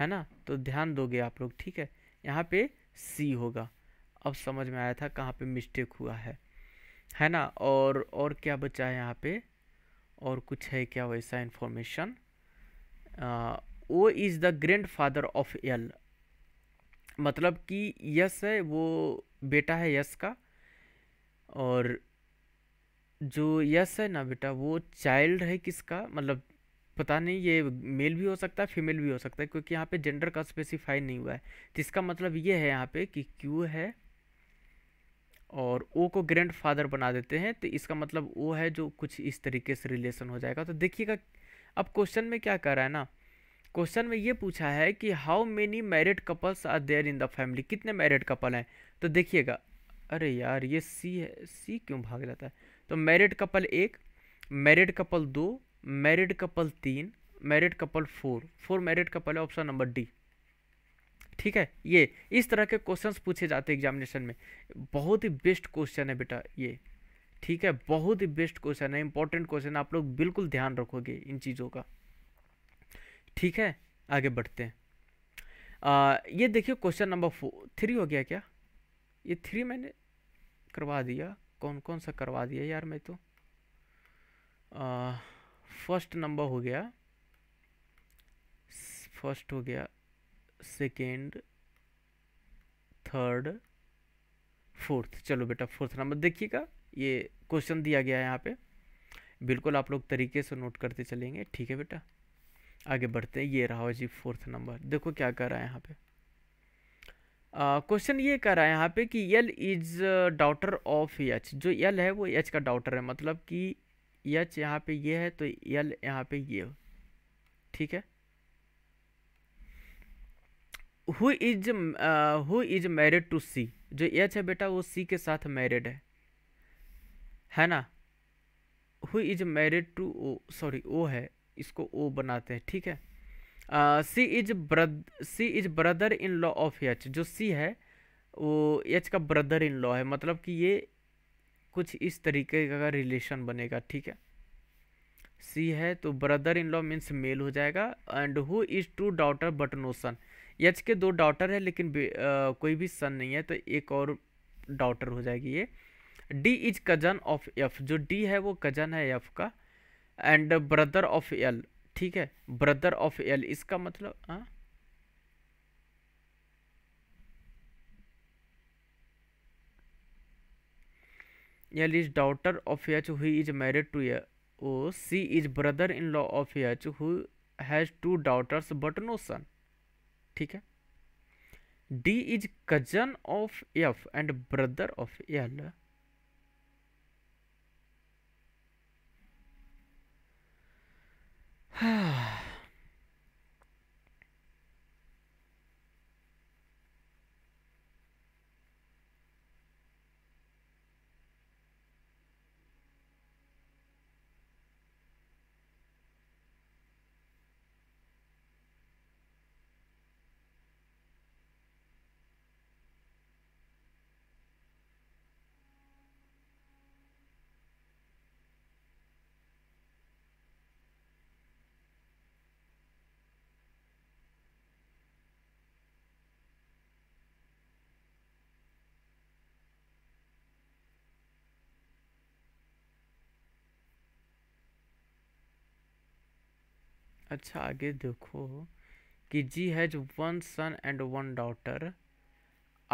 है ना तो ध्यान दोगे आप लोग ठीक है यहाँ पे सी होगा अब समझ में आया था कहाँ पे मिस्टेक हुआ है है ना और और क्या बचा है यहाँ पे और कुछ है क्या वैसा information O is the grandfather of L मतलब कि यस है वो बेटा है यस का और जो यस है ना बेटा वो चाइल्ड है किसका मतलब पता नहीं ये मेल भी हो सकता है फीमेल भी हो सकता है क्योंकि यहाँ पे जेंडर का स्पेसिफाई नहीं हुआ है तो इसका मतलब ये है यहाँ पे कि क्यू है और ओ को ग्रैंड फादर बना देते हैं तो इसका मतलब ओ है जो कुछ इस तरीके से रिलेशन हो जाएगा तो देखिएगा अब क्वेश्चन में क्या कर रहा है ना क्वेश्चन में ये पूछा है कि how many married couples are there in the family कितने मैरिड कपल हैं तो देखिएगा अरे यार ये सी है सी क्यों भाग जाता है तो मैरिड कपल एक मैरिड कपल दो मैरिड कपल तीन married couple four four married couple है ऑप्शन नंबर डी ठीक है ये इस तरह के क्वेश्चंस पूछे जाते हैं एग्जामिनेशन में बहुत ही बेस्ट क्वेश्चन है बेटा ये ठीक है बहुत ही बेस्ट क्वेश्चन है इंपॉर्टेंट क्वेश्चन आप लोग बिल्कुल ध्यान रखोगे इन चीज़ों का ठीक है आगे बढ़ते हैं आ, ये देखिए क्वेश्चन नंबर फोर थ्री हो गया क्या ये थ्री मैंने करवा दिया कौन कौन सा करवा दिया यार मैं तो फर्स्ट नंबर हो गया फर्स्ट हो गया सेकेंड थर्ड फोर्थ चलो बेटा फोर्थ नंबर देखिएगा ये क्वेश्चन दिया गया है यहाँ पे बिल्कुल आप लोग तरीके से नोट करते चलेंगे ठीक है बेटा आगे बढ़ते हैं ये रहा जी फोर्थ नंबर देखो क्या कर रहा है यहाँ पे क्वेश्चन ये कर रहा है यहाँ पे कि L is daughter of H जो यल है वो एच का डाउटर है मतलब कि यच यहाँ पे ये है तो यल यहाँ पे ये ठीक है who is who is married to C जो एच अच्छा है बेटा वो सी के साथ मैरिड है है ना who is married to O sorry O है इसको ओ बनाते हैं ठीक है C is brother C is brother in law of H जो सी है वो एच का ब्रदर इन लॉ है मतलब कि ये कुछ इस तरीके का रिलेशन बनेगा ठीक है सी है तो brother in law means male हो जाएगा and who is two daughter but no son H के दो डॉटर है लेकिन आ, कोई भी सन नहीं है तो एक और डॉटर हो जाएगी ये D is cousin of F जो डी है वो कजन है एफ का एंड ब्रदर ऑफ एल ठीक है ब्रदर ऑफ एल इसका मतलब हाँ L is daughter of H who is married to O C is brother in law of H who has two daughters but no son ठीक है D is cousin of F and brother of L अच्छा आगे देखो कि G has one son and one daughter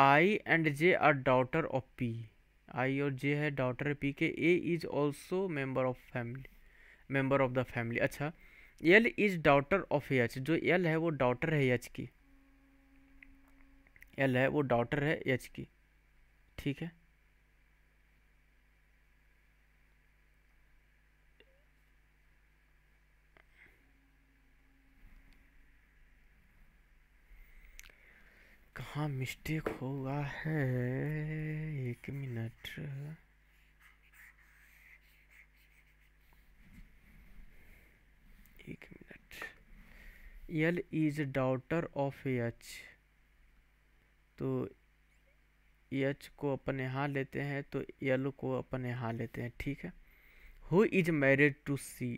I and J are daughter of P I और J है daughter P के A is also member of family member of the family अच्छा L is daughter of H जो L है वो daughter है H की L है वो डॉटर है एच की ठीक है हाँ मिस्टेक हुआ है एक मिनट एक minute L is daughter of H तो एच को अपने यहाँ लेते हैं तो यल को अपने यहाँ लेते हैं ठीक है who is married to C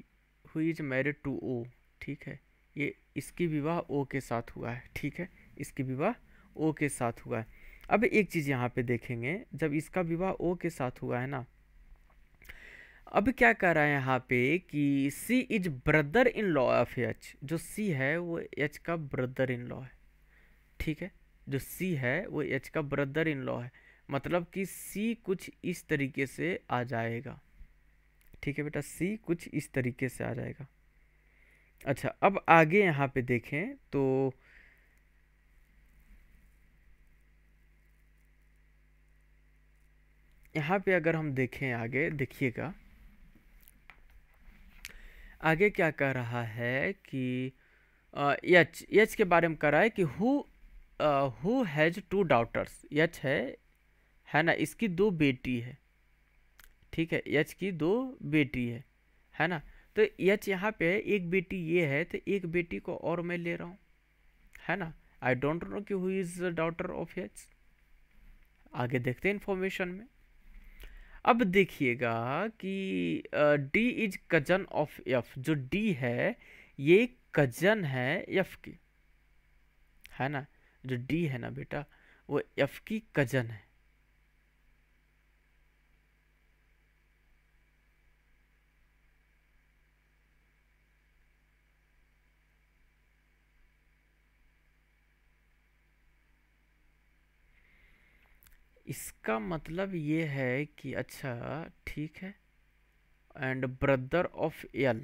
who is married to O ठीक है ये इसकी विवाह ओ के साथ हुआ है ठीक है इसकी विवाह ओ के साथ हुआ है अब एक चीज़ यहाँ पे देखेंगे जब इसका विवाह ओ के साथ हुआ है ना अब क्या कह रहा है यहाँ पे कि C is brother in law of H जो सी है वो एच का ब्रदर इन लॉ है ठीक है जो सी है वो एच का ब्रदर इन लॉ है मतलब कि सी कुछ इस तरीके से आ जाएगा ठीक है बेटा सी कुछ इस तरीके से आ जाएगा अच्छा अब आगे यहाँ पे देखें तो यहाँ पे अगर हम देखें आगे देखिएगा आगे क्या कह रहा है कि यच यच के बारे में कह रहा है कि who who has two daughters H है है ना इसकी दो बेटी है ठीक है यच की दो बेटी है है ना तो यच यहाँ पे एक बेटी ये है तो एक बेटी को और मैं ले रहा हूँ है ना आई डोंट नो कि who is daughter of H आगे देखते हैं इन्फॉर्मेशन में अब देखिएगा कि D is cousin of F जो डी है ये कजन है एफ की है ना जो डी है ना बेटा वो एफ की कजन है इसका मतलब ये है कि अच्छा ठीक है and brother of L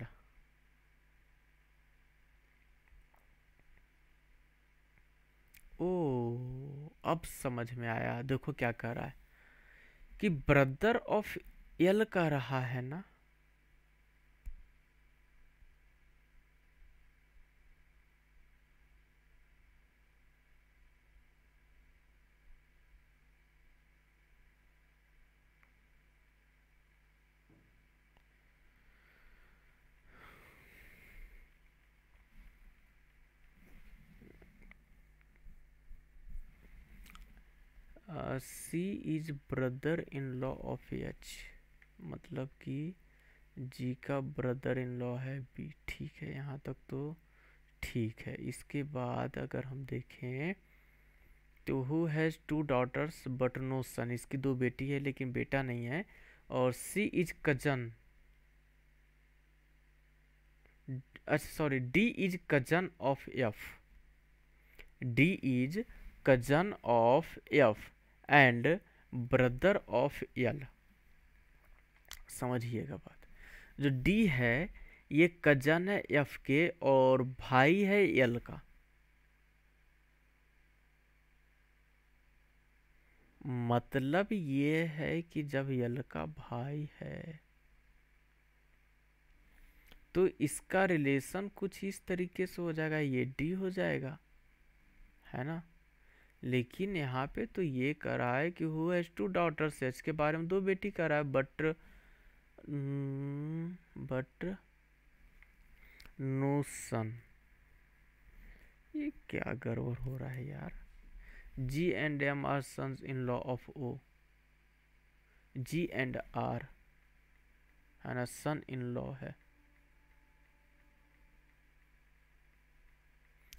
O अब समझ में आया देखो क्या कह रहा है कि ब्रदर ऑफ एल कह रहा है ना C is brother in law of H मतलब कि जी का ब्रदर इन लॉ है बी ठीक है यहाँ तक तो ठीक है इसके बाद अगर हम देखें तो who has two daughters but no son इसकी दो बेटी है लेकिन बेटा नहीं है और सी इज कजन अच्छा sorry D is cousin of F D is cousin of F and brother of L समझिएगा बात जो डी है ये कजन है एफ के और भाई है यल का मतलब ये है कि जब यल का भाई है तो इसका रिलेशन कुछ इस तरीके से हो जाएगा ये डी हो जाएगा है ना लेकिन यहाँ पे तो ये करा है कि हु हैज़ टू डॉटर्स इसके बारे में दो बेटी करा है बट बट नो सन ये क्या गड़बड़ हो रहा है यार G and M are sons in law of O G and R है ना सन इन लॉ है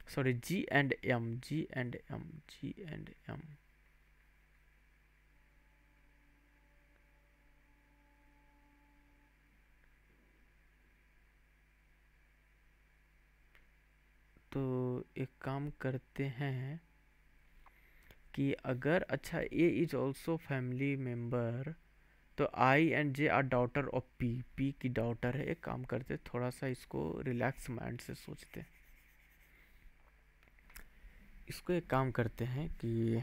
sorry G and M G and M G and M तो एक काम करते हैं कि अगर अच्छा A is also family member तो I and J are daughter of P P की डॉटर है एक काम करते थोड़ा सा इसको रिलैक्स माइंड से सोचते हैं इसको एक काम करते हैं कि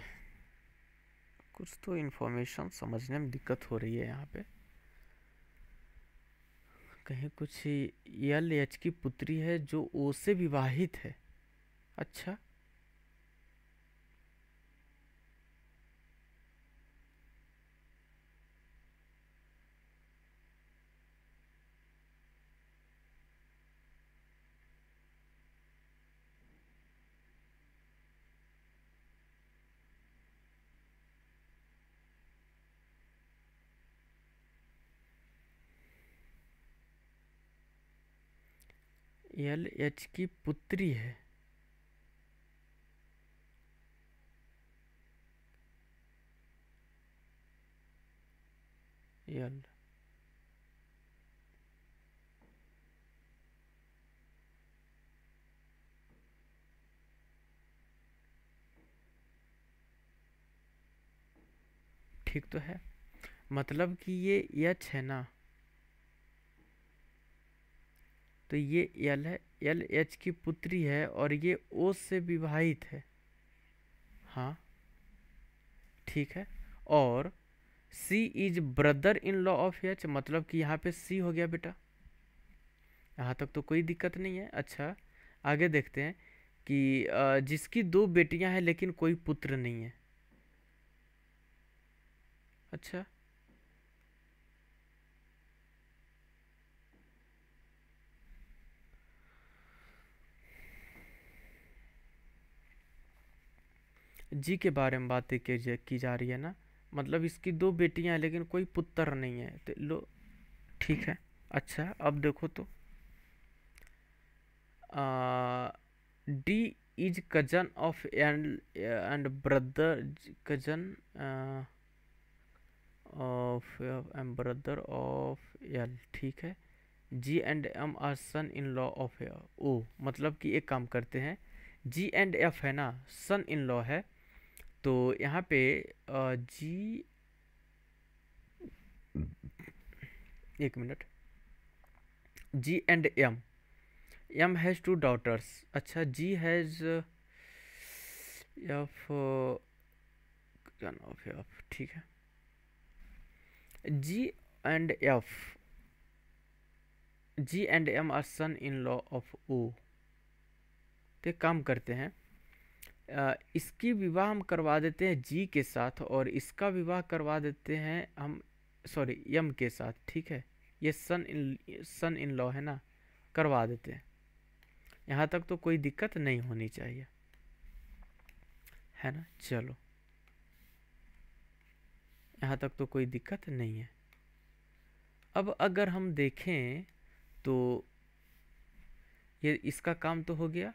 कुछ तो इन्फॉर्मेशन समझने में दिक्कत हो रही है यहाँ पे कहीं कुछ एल एच e की पुत्री है जो ओ से विवाहित है अच्छा एल एच की पुत्री है एल ठीक तो है मतलब कि ये एच है ना तो ये एल है एल एच की पुत्री है और ये ओ से विवाहित है हाँ ठीक है और C is brother in law of H मतलब कि यहाँ पे सी हो गया बेटा यहाँ तक तो कोई दिक्कत नहीं है अच्छा आगे देखते हैं कि जिसकी दो बेटियाँ हैं लेकिन कोई पुत्र नहीं है अच्छा जी के बारे में बातें की, की जा रही है ना मतलब इसकी दो बेटियां हैं लेकिन कोई पुत्र नहीं है तो लो ठीक है अच्छा अब देखो तो D is cousin of and and brother cousin of M brother of L ठीक है G and M are son in law of O मतलब कि एक काम करते हैं जी एंड एफ है ना सन इन लॉ है तो यहाँ पे जी एक minute G and M M has two daughters अच्छा जी हैज़ एफ एफ ठीक है G and F G and M are son in law of O तो काम करते हैं इसकी विवाह हम करवा देते हैं जी के साथ और इसका विवाह करवा देते हैं हम सॉरी यम के साथ ठीक है ये सन इन सन इन लॉ है ना करवा देते हैं यहाँ तक तो कोई दिक्कत नहीं होनी चाहिए है ना चलो यहाँ तक तो कोई दिक्कत नहीं है अब अगर हम देखें तो ये इसका काम तो हो गया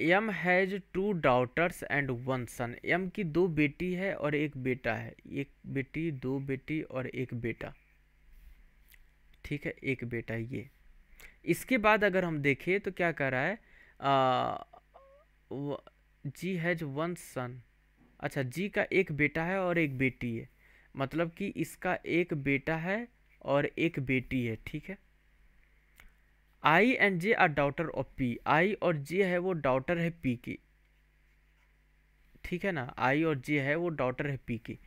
M has two daughters and one son M की दो बेटी है और एक बेटा है एक बेटी दो बेटी और एक बेटा ठीक है एक बेटा ये इसके बाद अगर हम देखें तो क्या कर रहा है जी हैज वन सन अच्छा जी का एक बेटा है और एक बेटी है मतलब कि इसका एक बेटा है और एक बेटी है ठीक है I and J are daughter of P I और जे है वो डाउटर है पी की ठीक है ना आई और जे है वो डॉटर है पी की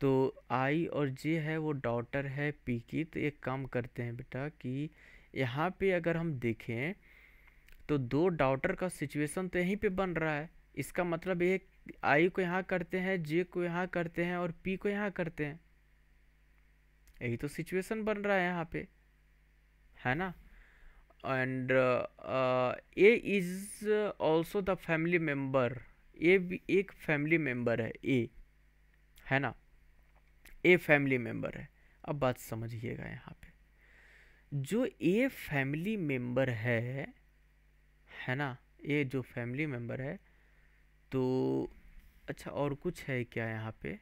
तो आई और जे है वो डॉटर है पी की तो एक काम करते हैं बेटा कि यहाँ पे अगर हम देखें तो दो डॉटर का सिचुएशन तो यहीं पे बन रहा है इसका मतलब ये आई को यहाँ करते हैं जे को यहाँ करते हैं और पी को यहाँ करते हैं यही तो सिचुएशन बन रहा है यहाँ पे है ना and A is also the family member A member एक फैमिली मेम्बर है ए है ना ए फैमिली मेंबर है अब बात समझिएगा यहाँ पे जो ए फैमिली मेंबर है है ना ए जो फैमिली मेंबर है तो अच्छा और कुछ है क्या यहाँ पे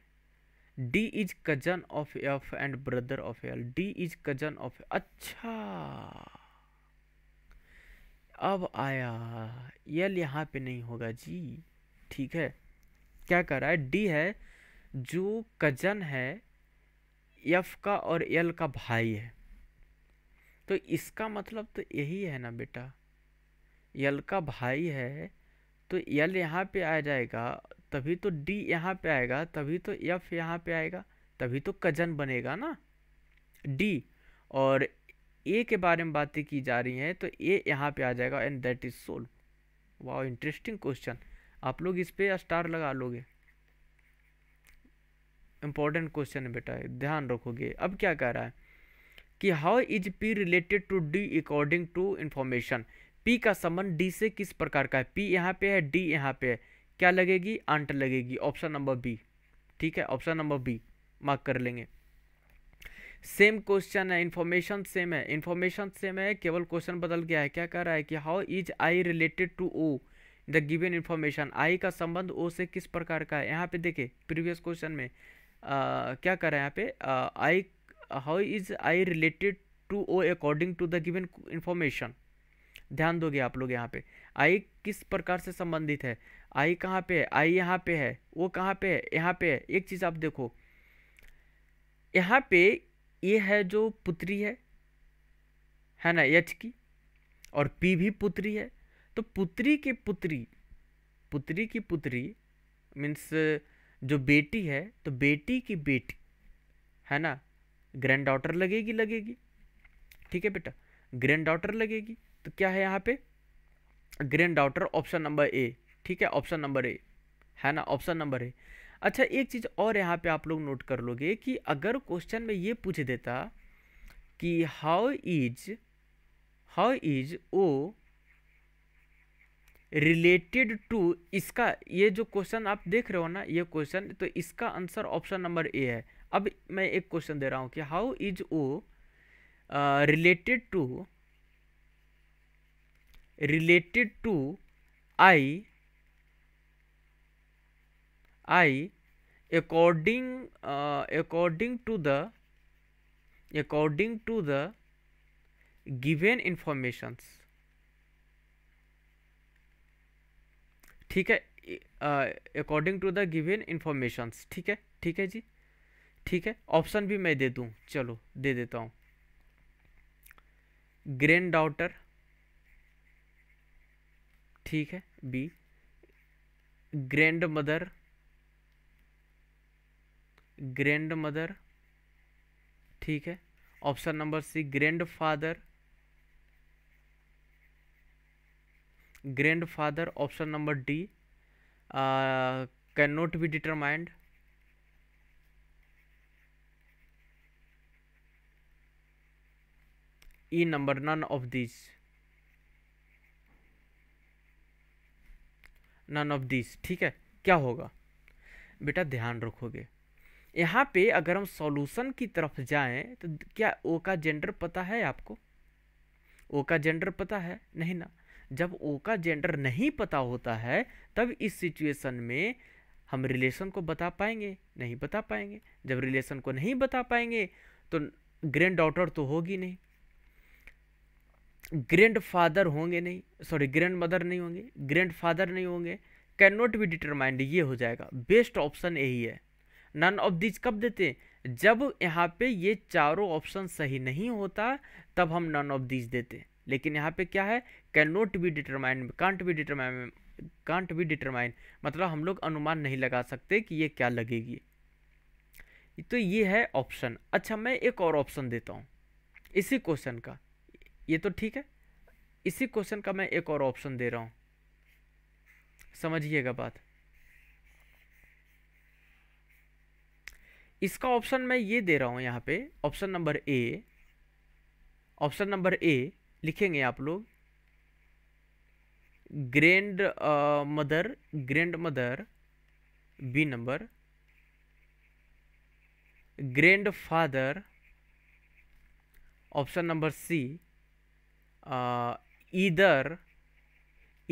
D is cousin of F and brother of L D is cousin of अच्छा अब आया यल यहाँ पे नहीं होगा जी ठीक है क्या कर रहा है डी है जो कजन है एफ का और एल का भाई है तो इसका मतलब तो यही है ना बेटा यल का भाई है तो यल यहाँ पे आ जाएगा तभी तो डी यहाँ पे आएगा तभी तो एफ यहाँ पे आएगा तभी तो कजन बनेगा ना डी और ए के बारे में बातें की जा रही हैं तो ए यहाँ पे आ जाएगा एंड दैट इज़ सोल वाह इंटरेस्टिंग क्वेश्चन आप लोग इस पर स्टार लगा लोगे इम्पोर्टेंट क्वेश्चन है बेटा ध्यान रखोगे अब क्या कह रहा है कि how is P related to D according to information P का संबंध डी से किस प्रकार का है पी यहाँ पे है डी यहाँ पे है क्या लगेगी आंट लगेगी ऑप्शन नंबर बी ठीक है ऑप्शन नंबर बी मार्क कर लेंगे सेम क्वेश्चन है इन्फॉर्मेशन सेम है इन्फॉर्मेशन सेम है केवल क्वेश्चन बदल गया है क्या कह रहा है कि how is I related to O the given information I का संबंध ओ से किस प्रकार का है यहाँ पे देखे प्रीवियस क्वेश्चन में आ, क्या कर रहा है यहाँ पे I how is I related to O according to the given information ध्यान दोगे आप लोग यहाँ पे आई किस प्रकार से संबंधित है आई कहाँ पे है आई यहाँ पे है वो कहाँ पे है यहाँ पे है एक चीज़ आप देखो यहाँ पे ए है जो पुत्री है है ना यच की और पी भी पुत्री है तो पुत्री की पुत्री पुत्री की पुत्री मीन्स जो बेटी है तो बेटी की बेटी है ना ग्रैंड डॉटर लगेगी लगेगी ठीक है बेटा ग्रैंड डॉटर लगेगी तो क्या है यहाँ पे granddaughter option number A ठीक है ऑप्शन नंबर ए है ना ऑप्शन नंबर ए अच्छा एक चीज़ और यहाँ पे आप लोग नोट कर लोगे कि अगर क्वेश्चन में ये पूछ देता कि how is how is O related to इसका ये जो क्वेश्चन आप देख रहे हो ना ये क्वेश्चन तो इसका आंसर ऑप्शन नंबर ए है अब मैं एक क्वेश्चन दे रहा हूँ कि how is O related to related to I i according uh, according to the according to the given informations ठीक है according to the given informations ठीक है ठीक है जी ठीक है ऑप्शन भी मैं दे दूँ चलो दे देता हूँ ग्रैंड डाउटर ठीक है B grandmother grandmother ठीक है option number C grandfather grandfather option number D can not be determined E number none of this none of this ठीक है क्या होगा बेटा ध्यान रखोगे यहाँ पे अगर हम सॉल्यूशन की तरफ जाएं तो क्या ओ का जेंडर पता है आपको ओ का जेंडर पता है नहीं ना जब ओ का जेंडर नहीं पता होता है तब इस सिचुएशन में हम रिलेशन को बता पाएंगे नहीं बता पाएंगे जब रिलेशन को नहीं बता पाएंगे तो ग्रैंड डॉटर तो होगी नहीं ग्रैंड फादर होंगे नहीं सॉरी ग्रैंड मदर नहीं होंगे ग्रैंड फादर नहीं होंगे कैन नॉट बी डिटरमाइंड ये हो जाएगा बेस्ट ऑप्शन यही है नन ऑफ दिज कब देते जब यहाँ पे ये चारों ऑप्शन सही नहीं होता तब हम नन ऑफ दिज देते लेकिन यहाँ पे क्या है can not be determine can't be determine can't be determine मतलब हम लोग अनुमान नहीं लगा सकते कि ये क्या लगेगी तो ये है ऑप्शन अच्छा मैं एक और ऑप्शन देता हूँ इसी क्वेश्चन का ये तो ठीक है इसी क्वेश्चन का मैं एक और ऑप्शन दे रहा हूँ समझिएगा बात इसका ऑप्शन मैं ये दे रहा हूँ यहाँ पे option number A option number A लिखेंगे आप लोग grandmother grandmother B number grandfather option number C इधर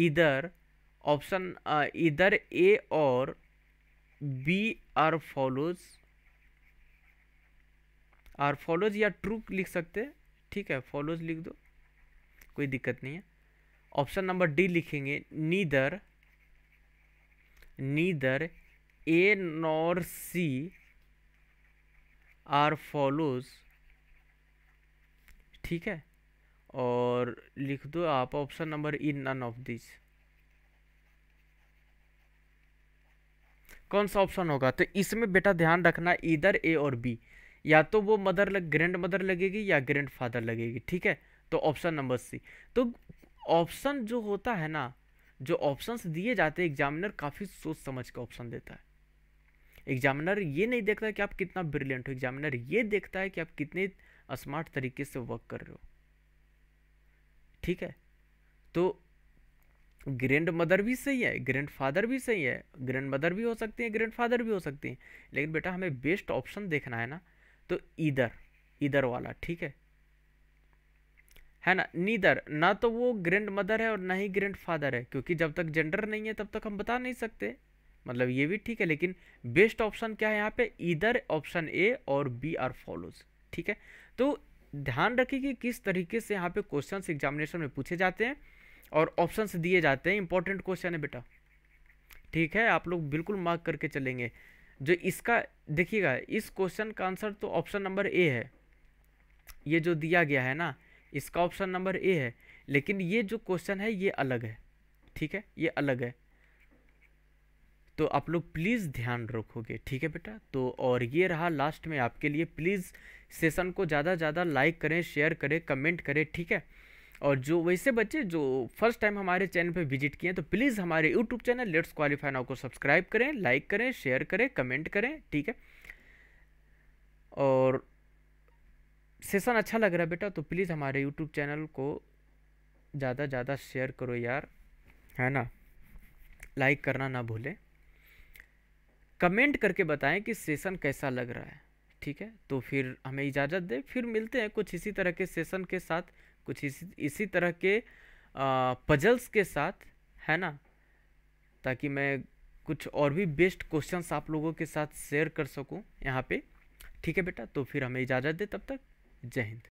इधर ऑप्शन इधर ए और बी आर फॉलोज और फॉलोज या ट्रू लिख सकते हैं ठीक है फॉलोज लिख दो कोई दिक्कत नहीं है ऑप्शन नंबर डी लिखेंगे neither neither A nor C are follows ठीक है और लिख दो आप option number E none of this कौन सा ऑप्शन होगा तो इसमें बेटा ध्यान रखना इधर ए और बी या तो वो मदर लग ग्रैंड मदर लगेगी या ग्रैंड फादर लगेगी ठीक है तो ऑप्शन नंबर सी तो ऑप्शन जो होता है ना जो ऑप्शंस दिए जाते हैं एग्जामिनर काफ़ी सोच समझ के ऑप्शन देता है एग्जामिनर ये नहीं देखता कि आप कितना ब्रिलियंट हो एग्जामिनर ये देखता है कि आप कितने स्मार्ट तरीके से वर्क कर रहे हो ठीक है तो ग्रैंड मदर भी सही है ग्रैंड फादर भी सही है ग्रैंड मदर भी हो सकती है ग्रैंड फादर भी हो सकती हैं लेकिन बेटा हमें बेस्ट ऑप्शन देखना है ना तो इधर इधर वाला ठीक है है ना नीदर ना तो वो ग्रैंड मदर है और ना ही ग्रैंड फादर है क्योंकि जब तक जेंडर नहीं है तब तक हम बता नहीं सकते मतलब ये भी ठीक है लेकिन बेस्ट ऑप्शन क्या है यहाँ पे इधर ऑप्शन ए और बी आर फॉलोज ठीक है तो ध्यान रखिए कि किस तरीके से यहाँ पे क्वेश्चन एग्जामिनेशन में पूछे जाते हैं और ऑप्शन दिए जाते हैं इंपॉर्टेंट क्वेश्चन है बेटा ठीक है आप लोग बिल्कुल मार्क करके चलेंगे जो इसका देखिएगा इस क्वेश्चन का आंसर तो ऑप्शन नंबर ए है ये जो दिया गया है ना इसका ऑप्शन नंबर ए है लेकिन ये जो क्वेश्चन है ये अलग है ठीक है ये अलग है तो आप लोग प्लीज़ ध्यान रखोगे ठीक है बेटा तो और ये रहा लास्ट में आपके लिए प्लीज़ सेशन को ज़्यादा ज़्यादा लाइक करें शेयर करें कमेंट करें ठीक है और जो वैसे बच्चे जो फर्स्ट टाइम हमारे चैनल पे विजिट किए हैं तो प्लीज़ हमारे YouTube channel let's qualify now को सब्सक्राइब करें लाइक करें शेयर करें कमेंट करें ठीक है और सेशन अच्छा लग रहा है बेटा तो प्लीज़ हमारे यूट्यूब चैनल को ज़्यादा ज़्यादा शेयर करो यार है ना लाइक करना ना भूलें कमेंट करके बताएं कि सेशन कैसा लग रहा है ठीक है तो फिर हमें इजाज़त दें फिर मिलते हैं कुछ इसी तरह के सेशन के साथ कुछ इसी इसी तरह के पजल्स के साथ है ना ताकि मैं कुछ और भी बेस्ट क्वेश्चंस आप लोगों के साथ शेयर कर सकूं यहाँ पे ठीक है बेटा तो फिर हमें इजाज़त दे तब तक जय हिंद